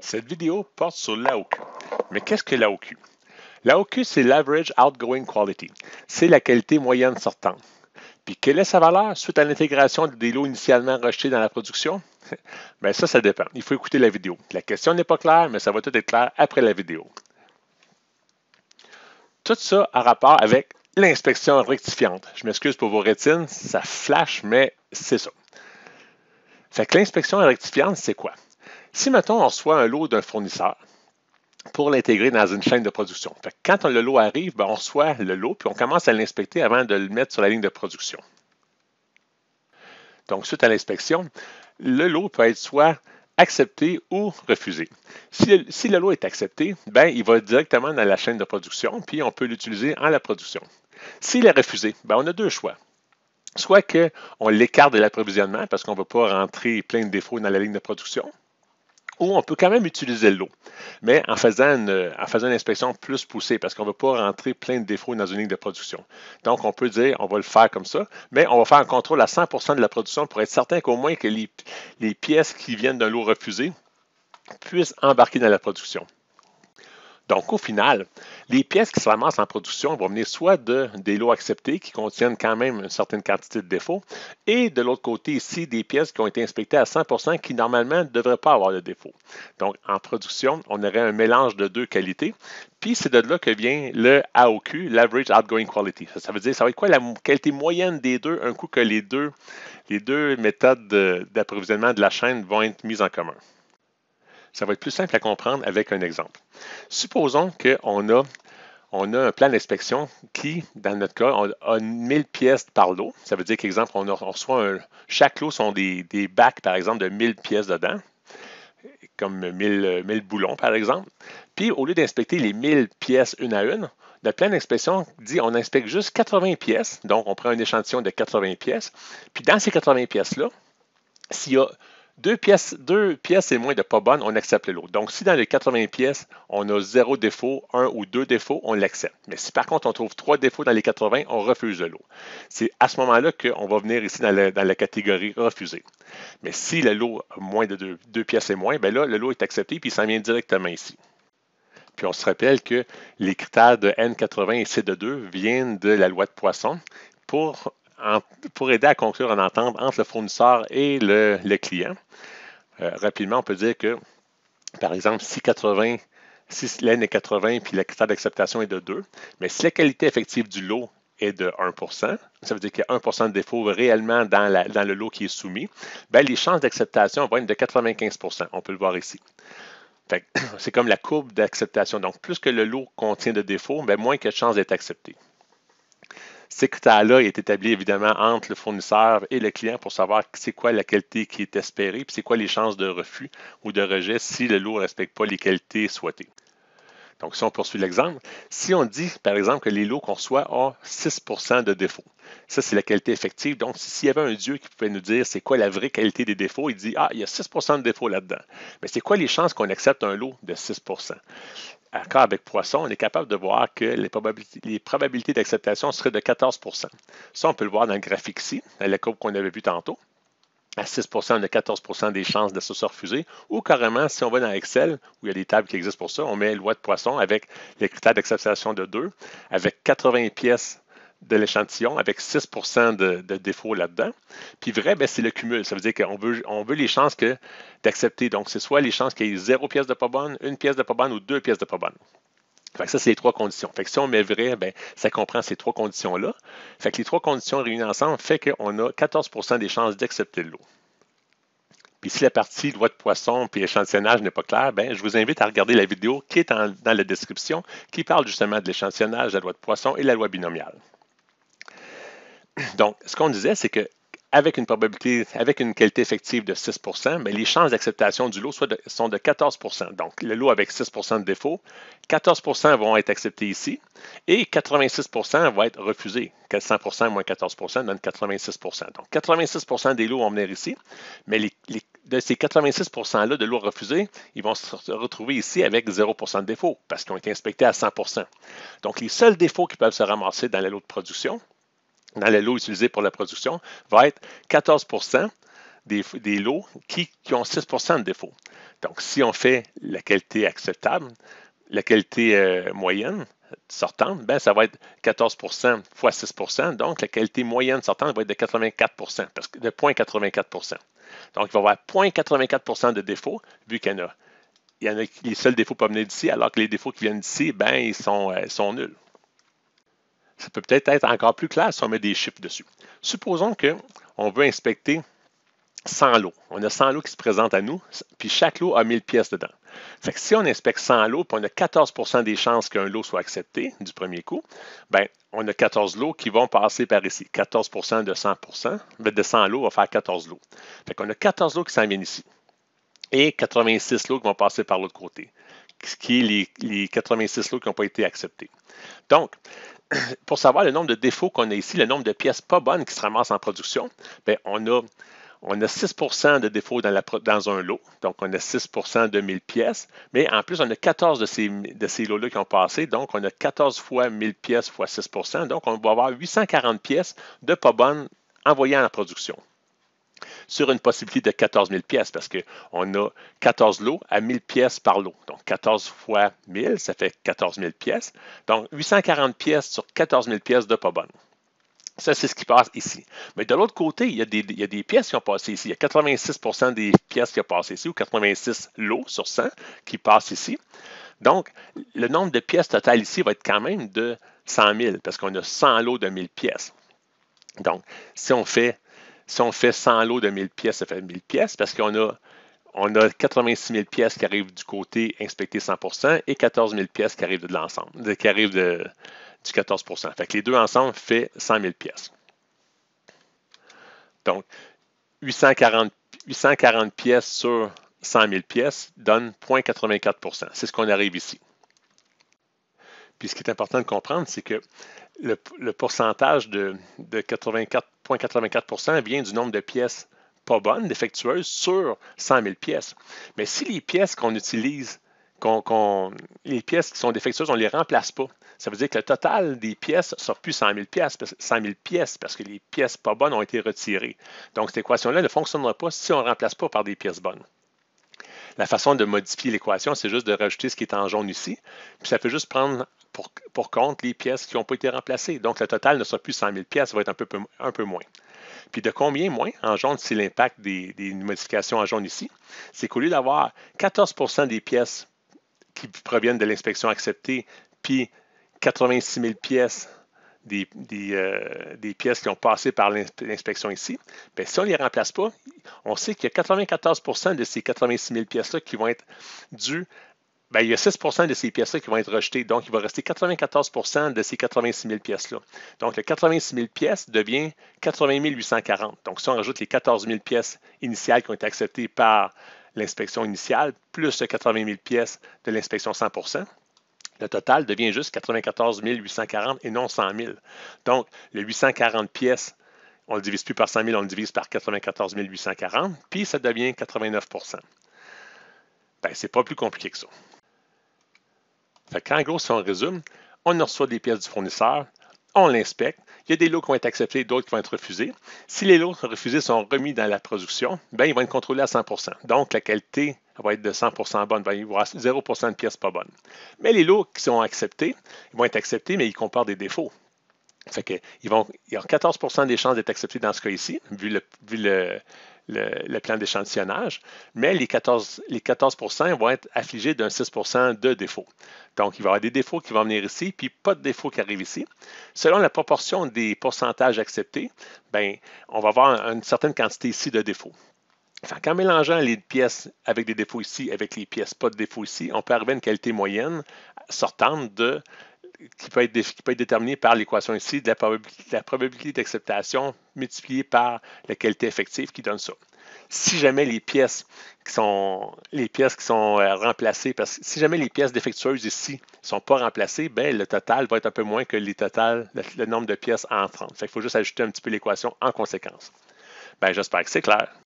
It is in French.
Cette vidéo porte sur l'AOQ. Mais qu'est-ce que l'AOQ? L'AOQ, c'est l'Average Outgoing Quality. C'est la qualité moyenne sortante. Puis quelle est sa valeur suite à l'intégration des lots initialement rejetés dans la production? Bien ça, ça dépend. Il faut écouter la vidéo. La question n'est pas claire, mais ça va tout être clair après la vidéo. Tout ça a rapport avec l'inspection rectifiante. Je m'excuse pour vos rétines, ça flash, mais c'est ça. Fait que l'inspection rectifiante, c'est quoi? Si, mettons, on reçoit un lot d'un fournisseur pour l'intégrer dans une chaîne de production. quand le lot arrive, ben, on reçoit le lot, puis on commence à l'inspecter avant de le mettre sur la ligne de production. Donc, suite à l'inspection, le lot peut être soit accepté ou refusé. Si le, lot est accepté, ben, il va directement dans la chaîne de production, puis on peut l'utiliser en la production. S'il est refusé, ben, on a deux choix. Soit qu'on l'écarte de l'approvisionnement parce qu'on ne veut pas rentrer plein de défauts dans la ligne de production, ou on peut quand même utiliser l'eau, mais en faisant, une, faisant une inspection plus poussée, parce qu'on ne va pas rentrer plein de défauts dans une ligne de production. Donc, on peut dire, on va le faire comme ça, mais on va faire un contrôle à 100 de la production pour être certain qu'au moins que les, les pièces qui viennent d'un lot refusé puissent embarquer dans la production. Donc, au final, les pièces qui se ramassent en production vont venir soit de, des lots acceptés qui contiennent quand même une certaine quantité de défauts, et de l'autre côté ici, des pièces qui ont été inspectées à 100 qui normalement ne devraient pas avoir de défauts. Donc, en production, on aurait un mélange de deux qualités, puis c'est de là que vient le AOQ, l'Average Outgoing Quality. Ça, veut dire, ça va être quoi la qualité moyenne des deux, un coup que les deux, les deux méthodes d'approvisionnement de la chaîne vont être mises en commun. Ça va être plus simple à comprendre avec un exemple. Supposons qu'on a, on a un plan d'inspection qui, dans notre cas, on a 1000 pièces par lot. Ça veut dire qu'exemple, on, reçoit un, chaque lot sont des, bacs, par exemple, de 1000 pièces dedans comme 1000, boulons, par exemple. Puis, au lieu d'inspecter les 1000 pièces une à une, notre plan d'inspection dit on inspecte juste 80 pièces. Donc, on prend un échantillon de 80 pièces. Puis, dans ces 80 pièces-là, s'il y a deux pièces, deux pièces et moins de pas bonnes, on accepte le lot. Donc, si dans les 80 pièces, on a zéro défaut, un ou deux défauts, on l'accepte. Mais si par contre, on trouve trois défauts dans les 80, on refuse le lot. C'est à ce moment-là qu'on va venir ici dans la, catégorie refusée. Mais si le lot a moins de deux, pièces et moins, bien là, le lot est accepté puis il s'en vient directement ici. Puis on se rappelle que les critères de N80 et C 2 viennent de la loi de Poisson pour pour aider à conclure un entente entre le fournisseur et le, client. Euh, rapidement, on peut dire que, par exemple, si 80 si est 80 puis le critère d'acceptation est de 2, mais si la qualité effective du lot est de 1 ça veut dire qu'il y a 1 de défaut réellement dans, le lot qui est soumis, ben, les chances d'acceptation vont être de 95 On peut le voir ici. C'est comme la courbe d'acceptation. Donc, plus que le lot contient de défauts, ben, moins que de chances d'être accepté. Cet critères-là est établi évidemment entre le fournisseur et le client pour savoir c'est quoi la qualité qui est espérée, puis c'est quoi les chances de refus ou de rejet si le lot ne respecte pas les qualités souhaitées. Donc, si on poursuit l'exemple, si on dit, par exemple, que les lots qu'on reçoit ont 6 de défauts, ça, c'est la qualité effective. Donc, s'il y avait un Dieu qui pouvait nous dire c'est quoi la vraie qualité des défauts, il dit Ah, il y a 6 de défauts là-dedans. Mais c'est quoi les chances qu'on accepte un lot de 6 à avec poisson, on est capable de voir que les probabilités, d'acceptation seraient de 14 Ça, on peut le voir dans le graphique ici, dans la courbe qu'on avait vue tantôt. À 6 on a 14 des chances de se refuser. Ou carrément, si on va dans Excel, où il y a des tables qui existent pour ça, on met loi de poisson avec les critères d'acceptation de 2, avec 80 pièces de l'échantillon avec 6 de, défauts là-dedans. Puis vrai, ben, c'est le cumul. Ça veut dire qu'on veut, les chances que, d'accepter. Donc, c'est soit les chances qu'il y ait zéro pièce de pas bonne, une pièce de pas bonne ou deux pièces de pas bonne. ça, c'est les trois conditions. Fait que si on met vrai, ben, ça comprend ces trois conditions-là. Fait que les trois conditions réunies ensemble fait qu'on a 14 des chances d'accepter l'eau. Puis si la partie loi de poisson puis échantillonnage n'est pas claire, ben, je vous invite à regarder la vidéo qui est dans la description qui parle justement de l'échantillonnage, la loi de poisson et la loi binomiale. Donc, ce qu'on disait, c'est que une probabilité, avec une qualité effective de 6 les chances d'acceptation du lot sont de, 14 Donc, le lot avec 6 de défaut, 14 vont être acceptés ici et 86 vont être refusés. 100 moins 14 donne 86 Donc, 86 des lots vont venir ici, mais de ces 86 %-là de lots refusés, ils vont se retrouver ici avec 0 de défaut parce qu'ils ont été inspectés à 100 Donc, les seuls défauts qui peuvent se ramasser dans les lots de production, dans les lots utilisé pour la production va être 14 des, des, lots qui, ont 6 de défauts. Donc, si on fait la qualité acceptable, la qualité euh, moyenne sortante, ben, ça va être 14 fois 6 donc la qualité moyenne sortante va être de 84 parce que de 0,84 Donc, il va y avoir 0,84 de défauts, vu qu'il y en a. Il y en a les seuls défauts peuvent venir d'ici, alors que les défauts qui viennent d'ici, ben, ils sont, euh, sont nuls. Ça peut peut-être être encore plus clair si on met des chiffres dessus. Supposons qu'on veut inspecter 100 lots. On a 100 lots qui se présentent à nous, puis chaque lot a 1000 pièces dedans. si on inspecte 100 lots, puis on a 14 des chances qu'un lot soit accepté du premier coup, ben, on a 14 lots qui vont passer par ici. 14 de 100 mais ben, de 100 lots va faire 14 lots. Fait qu'on a 14 lots qui s'en viennent ici et 86 lots qui vont passer par l'autre côté, ce qui est les 86 lots qui n'ont pas été acceptés. Donc, pour savoir le nombre de défauts qu'on a ici, le nombre de pièces pas bonnes qui se ramassent en production, ben, on a on a 6 de défauts dans, dans, un lot, donc on a 6 de 1000 pièces, mais en plus, on a 14 de ces, de ces lots-là qui ont passé, donc on a 14 fois 1000 pièces fois 6 donc on va avoir 840 pièces de pas bonnes envoyées en production sur une possibilité de 14 000 pièces parce qu'on a 14 lots à 000 pièces par lot. Donc 14 fois 1000, ça fait 14 000 pièces. Donc 840 pièces sur 14 000 pièces de pas bonne. Ça, c'est ce qui passe ici. Mais de l'autre côté, il y, a des, il y, a des, pièces qui ont passé ici. Il y a 86 des pièces qui ont passé ici, ou 86 lots sur 100 qui passent ici. Donc, le nombre de pièces totales ici va être quand même de 100 000, parce qu'on a 100 lots de 1000 pièces. Donc, si on fait si on fait 100 lots de 1000 pièces, ça fait 1000 pièces parce qu'on a, on a 86 000 pièces qui arrivent du côté inspecté 100 et 14 000 pièces qui arrivent de l'ensemble, qui arrivent de, du 14 Fait que les deux ensemble fait 100 000 pièces. Donc, 840, 840 pièces sur 100 000 pièces donne 0,84 C'est ce qu'on arrive ici. Puis ce qui est important de comprendre, c'est que le, pourcentage de, 84,84 vient du nombre de pièces pas bonnes, défectueuses, sur 100 000 pièces. Mais si les pièces qu'on utilise, les pièces qui sont défectueuses, on ne les remplace pas, ça veut dire que le total des pièces ne sort plus 100 pièces, 100 000 pièces parce que les pièces pas bonnes ont été retirées. Donc, cette équation-là ne fonctionnera pas si on ne remplace pas par des pièces bonnes. La façon de modifier l'équation, c'est juste de rajouter ce qui est en jaune ici. Puis ça fait juste prendre pour, pour compte les pièces qui n'ont pas été remplacées. Donc, le total ne sera plus 100 000 pièces, ça va être un peu, un peu moins. Puis de combien moins en jaune, c'est l'impact des, des, modifications en jaune ici. C'est qu'au lieu d'avoir 14 des pièces qui proviennent de l'inspection acceptée, puis 86 000 pièces euh, des, pièces qui ont passé par l'inspection ici, bien, si on ne les remplace pas, on sait qu'il y a 94 de ces 86 000 pièces-là qui vont être dues ben, il y a 6 de ces pièces-là qui vont être rejetées. Donc, il va rester 94 de ces 86 000 pièces-là. Donc, le 86 000 pièces devient 80 840. Donc, si on rajoute les 14 000 pièces initiales qui ont été acceptées par l'inspection initiale, plus les 80 000 pièces de l'inspection 100 le total devient juste 94 840 et non 100 000. Donc, le 840 pièces, on ne le divise plus par 100 000, on le divise par 94 840, puis ça devient 89 ce n'est pas plus compliqué que ça. Fait en gros, si on résume, on reçoit des pièces du fournisseur, on l'inspecte, il y a des lots qui vont être acceptés, d'autres qui vont être refusés. Si les lots refusés sont remis dans la production, ben, ils vont être contrôlés à 100 Donc, la qualité va être de 100 bonne, il va y avoir 0 de pièces pas bonnes. Mais les lots qui sont acceptés, ils vont être acceptés, mais ils comportent des défauts. Fait que, ils 14 des chances d'être acceptés dans ce cas ici, vu le, vu le le, plan d'échantillonnage, mais les 14, vont être affligés d'un 6 de défaut. Donc, il va y avoir des défauts qui vont venir ici, puis pas de défauts qui arrivent ici. Selon la proportion des pourcentages acceptés, ben, on va avoir une certaine quantité ici de défauts. Enfin, en mélangeant les pièces avec des défauts ici, avec les pièces pas de défauts ici, on peut arriver à une qualité moyenne sortante de qui peut, être, qui déterminé par l'équation ici de la, probabilité, d'acceptation multipliée par la qualité effective qui donne ça. Si jamais les pièces qui sont, les pièces qui sont euh, remplacées, parce que si jamais les pièces défectueuses ici ne sont pas remplacées, ben, le total va être un peu moins que le, nombre de pièces en Il faut juste ajouter un petit peu l'équation en conséquence. Ben, J'espère que c'est clair.